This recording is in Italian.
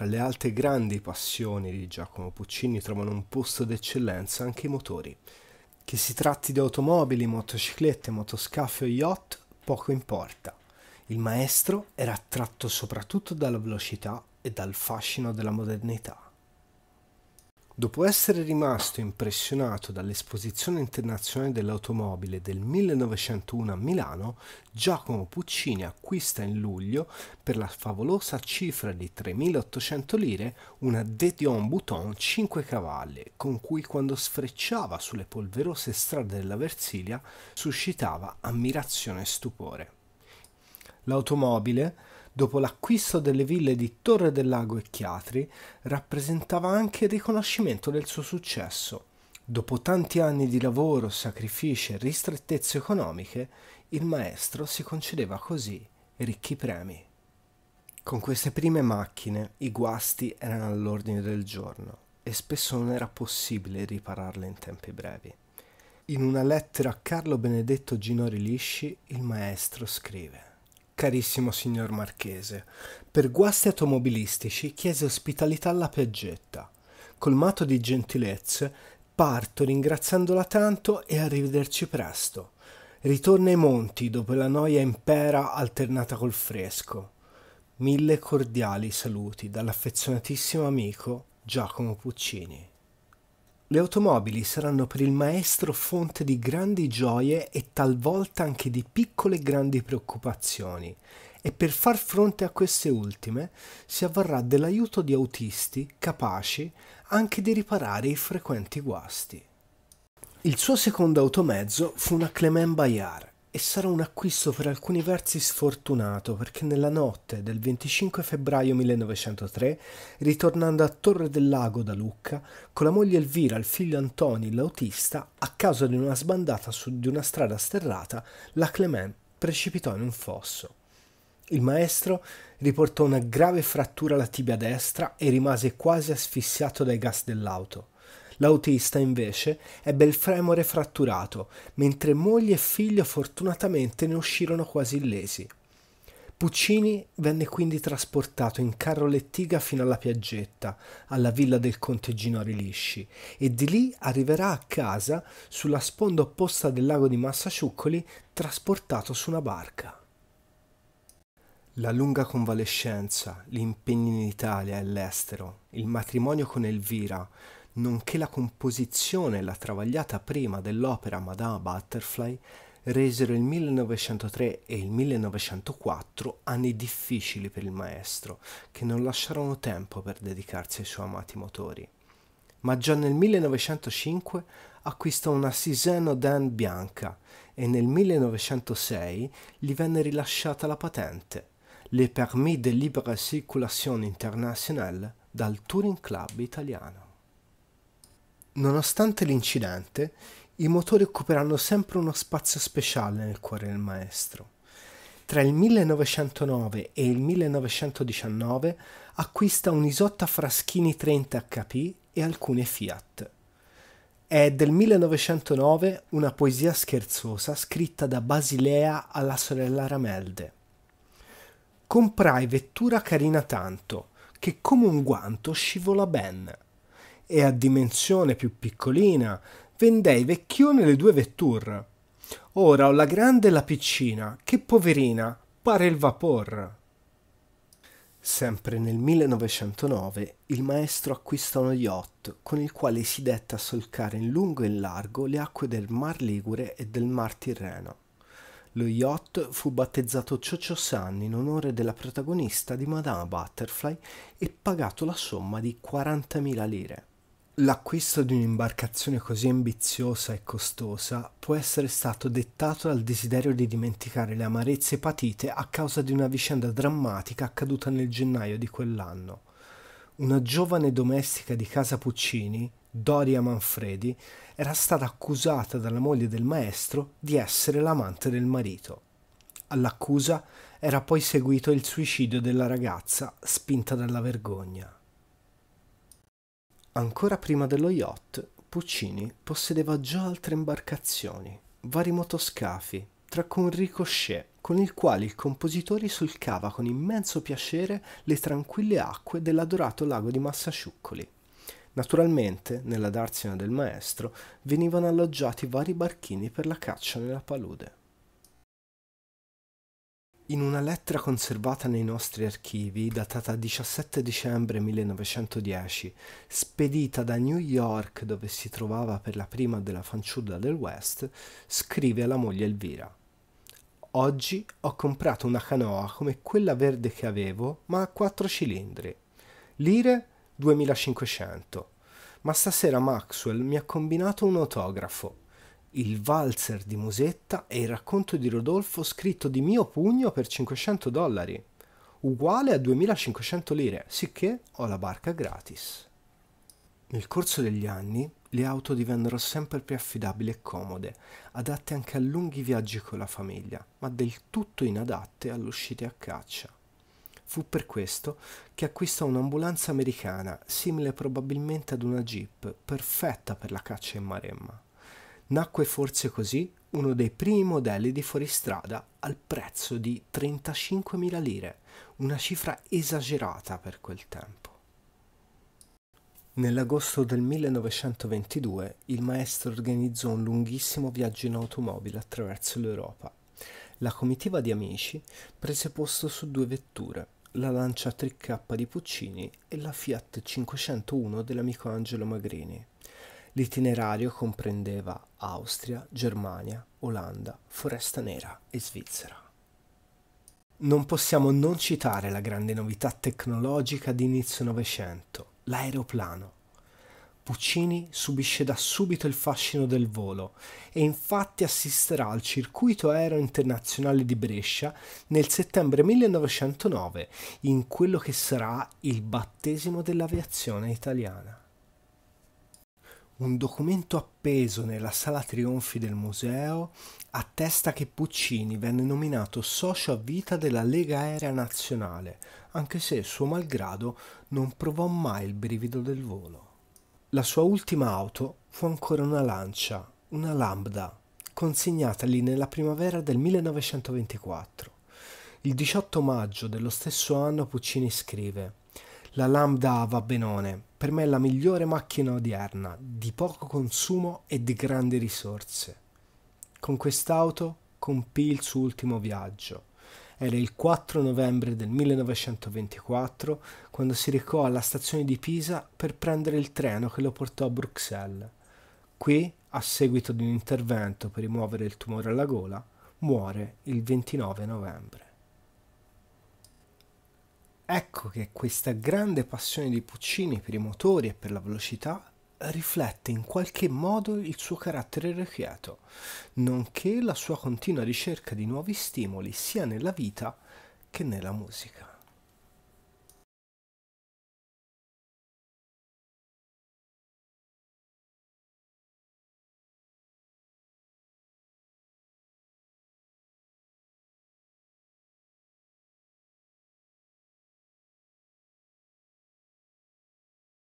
Tra le altre grandi passioni di Giacomo Puccini trovano un posto d'eccellenza anche i motori. Che si tratti di automobili, motociclette, motoscafi o yacht, poco importa. Il maestro era attratto soprattutto dalla velocità e dal fascino della modernità. Dopo essere rimasto impressionato dall'esposizione internazionale dell'automobile del 1901 a Milano, Giacomo Puccini acquista in luglio, per la favolosa cifra di 3.800 lire, una Dédion Bouton 5 cavalli, con cui quando sfrecciava sulle polverose strade della Versilia suscitava ammirazione e stupore. L'automobile, dopo l'acquisto delle ville di Torre del Lago e Chiatri, rappresentava anche il riconoscimento del suo successo. Dopo tanti anni di lavoro, sacrifici e ristrettezze economiche, il maestro si concedeva così ricchi premi. Con queste prime macchine i guasti erano all'ordine del giorno e spesso non era possibile ripararle in tempi brevi. In una lettera a Carlo Benedetto Ginori Lisci il maestro scrive carissimo signor Marchese, per guasti automobilistici chiese ospitalità alla Piaggetta. Colmato di gentilezze, parto ringraziandola tanto e arrivederci presto. Ritorna ai monti dopo la noia impera alternata col fresco. Mille cordiali saluti dall'affezionatissimo amico Giacomo Puccini. Le automobili saranno per il maestro fonte di grandi gioie e talvolta anche di piccole e grandi preoccupazioni e per far fronte a queste ultime si avvarrà dell'aiuto di autisti capaci anche di riparare i frequenti guasti. Il suo secondo automezzo fu una Clement Bayard, e sarà un acquisto per alcuni versi sfortunato perché nella notte del 25 febbraio 1903, ritornando a Torre del Lago da Lucca, con la moglie Elvira e il figlio Antoni, l'autista, a causa di una sbandata su di una strada sterrata, la Clement precipitò in un fosso. Il maestro riportò una grave frattura alla tibia destra e rimase quasi asfissiato dai gas dell'auto. L'autista, invece, ebbe il fremore fratturato, mentre moglie e figlio fortunatamente ne uscirono quasi illesi. Puccini venne quindi trasportato in carro lettiga fino alla Piaggetta, alla villa del conte Ginori Lisci, e di lì arriverà a casa, sulla sponda opposta del lago di Massaciuccoli, trasportato su una barca. La lunga convalescenza, gli impegni in Italia e all'estero, il matrimonio con Elvira, nonché la composizione e la travagliata prima dell'opera Madame Butterfly resero il 1903 e il 1904 anni difficili per il maestro, che non lasciarono tempo per dedicarsi ai suoi amati motori. Ma già nel 1905 acquistò una Ciseno Dan bianca e nel 1906 gli venne rilasciata la patente, le Permis de Libre Circulation Internationale dal Touring Club italiano. Nonostante l'incidente, i motori occuperanno sempre uno spazio speciale nel cuore del maestro. Tra il 1909 e il 1919 acquista un'Isotta Fraschini 30 HP e alcune Fiat. È del 1909 una poesia scherzosa scritta da Basilea alla sorella Ramelde. Comprai vettura carina tanto, che come un guanto scivola ben e a dimensione più piccolina, vendei vecchione le due vetture. Ora ho la grande e la piccina, che poverina, pare il vapor. Sempre nel 1909 il maestro acquista uno yacht con il quale si detta a solcare in lungo e in largo le acque del Mar Ligure e del Mar Tirreno. Lo yacht fu battezzato Ciocio Sanni in onore della protagonista di Madame Butterfly e pagato la somma di 40.000 lire. L'acquisto di un'imbarcazione così ambiziosa e costosa può essere stato dettato dal desiderio di dimenticare le amarezze patite a causa di una vicenda drammatica accaduta nel gennaio di quell'anno. Una giovane domestica di casa Puccini, Doria Manfredi, era stata accusata dalla moglie del maestro di essere l'amante del marito. All'accusa era poi seguito il suicidio della ragazza, spinta dalla vergogna. Ancora prima dello yacht, Puccini possedeva già altre imbarcazioni, vari motoscafi, tra cui un ricochet, con il quale il compositore solcava con immenso piacere le tranquille acque dell'adorato lago di Massasciuccoli. Naturalmente, nella darsena del maestro, venivano alloggiati vari barchini per la caccia nella palude. In una lettera conservata nei nostri archivi, datata 17 dicembre 1910, spedita da New York dove si trovava per la prima della fanciulla del West, scrive alla moglie Elvira. Oggi ho comprato una canoa come quella verde che avevo, ma a quattro cilindri. Lire 2500. Ma stasera Maxwell mi ha combinato un autografo il valzer di Musetta e il racconto di Rodolfo scritto di mio pugno per 500 dollari, uguale a 2500 lire, sicché ho la barca gratis. Nel corso degli anni le auto divennero sempre più affidabili e comode, adatte anche a lunghi viaggi con la famiglia, ma del tutto inadatte all'uscita a caccia. Fu per questo che acquistò un'ambulanza americana, simile probabilmente ad una jeep, perfetta per la caccia in maremma nacque forse così uno dei primi modelli di fuoristrada al prezzo di 35.000 lire, una cifra esagerata per quel tempo. Nell'agosto del 1922 il maestro organizzò un lunghissimo viaggio in automobile attraverso l'Europa. La comitiva di amici prese posto su due vetture, la Lancia 3K di Puccini e la Fiat 501 dell'amico Angelo Magrini. L'itinerario comprendeva Austria, Germania, Olanda, Foresta Nera e Svizzera. Non possiamo non citare la grande novità tecnologica di inizio Novecento, l'aeroplano. Puccini subisce da subito il fascino del volo e infatti assisterà al circuito aereo internazionale di Brescia nel settembre 1909 in quello che sarà il battesimo dell'aviazione italiana un documento appeso nella sala trionfi del museo attesta che Puccini venne nominato socio a vita della Lega Aerea Nazionale, anche se, suo malgrado, non provò mai il brivido del volo. La sua ultima auto fu ancora una lancia, una Lambda, consegnatagli nella primavera del 1924. Il 18 maggio dello stesso anno Puccini scrive la Lambda va benone, per me è la migliore macchina odierna, di poco consumo e di grandi risorse. Con quest'auto compì il suo ultimo viaggio. Era il 4 novembre del 1924 quando si recò alla stazione di Pisa per prendere il treno che lo portò a Bruxelles. Qui, a seguito di un intervento per rimuovere il tumore alla gola, muore il 29 novembre. Ecco che questa grande passione di Puccini per i motori e per la velocità riflette in qualche modo il suo carattere irrequieto, nonché la sua continua ricerca di nuovi stimoli sia nella vita che nella musica.